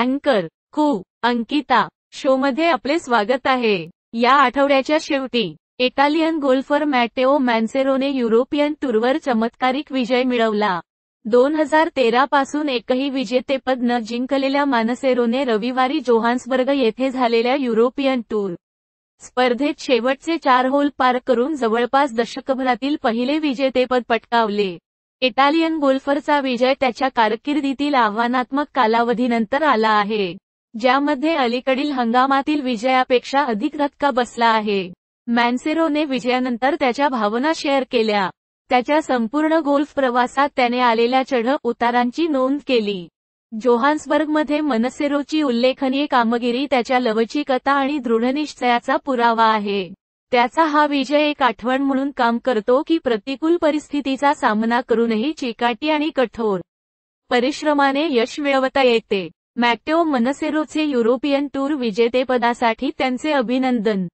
अँकर कू अंकिता शो मध्ये आपले स्वागत आहे या आठवड्याच्या शेवटी इटालियन गोल्फर मॅटेओ मॅन्सेरोने युरोपियन टूरवर चमत्कारिक विजय मिळवला दोन हजार तेरा पासून एकही विजेतेपद न जिंकलेल्या मानसेरोने रविवारी जोहान्सबर्ग येथे झालेल्या युरोपियन टूर स्पर्धेत शेवटचे चार होल पार करून जवळपास दशकभरातील पहिले विजेतेपद पटकावले इटालियन गोल्फरचा विजय त्याच्या कारकिर्दीतील आव्हानात्मक कालावधीनंतर आला आहे ज्यामध्ये अलीकडील हंगामातील विजयापेक्षा अधिक धक्का बसला आहे मॅन्सेरोने विजयानंतर त्याच्या भावना शेअर केल्या त्याच्या संपूर्ण गोल्फ प्रवासात त्याने आलेल्या चढ उतारांची नोंद केली जोहान्सबर्गमध्ये मनसेरोची उल्लेखनीय कामगिरी त्याच्या लवचिकता आणि दृढनिश्चयाचा पुरावा आहे त्याचा हा विजय एक आठवण म्हणून काम करतो की प्रतिकूल परिस्थितीचा सामना करूनही चिकाटी आणि कठोर परिश्रमाने यश मिळवता येते मॅक्टेओ मनसेरोचे युरोपियन टूर विजेतेपदासाठी त्यांचे अभिनंदन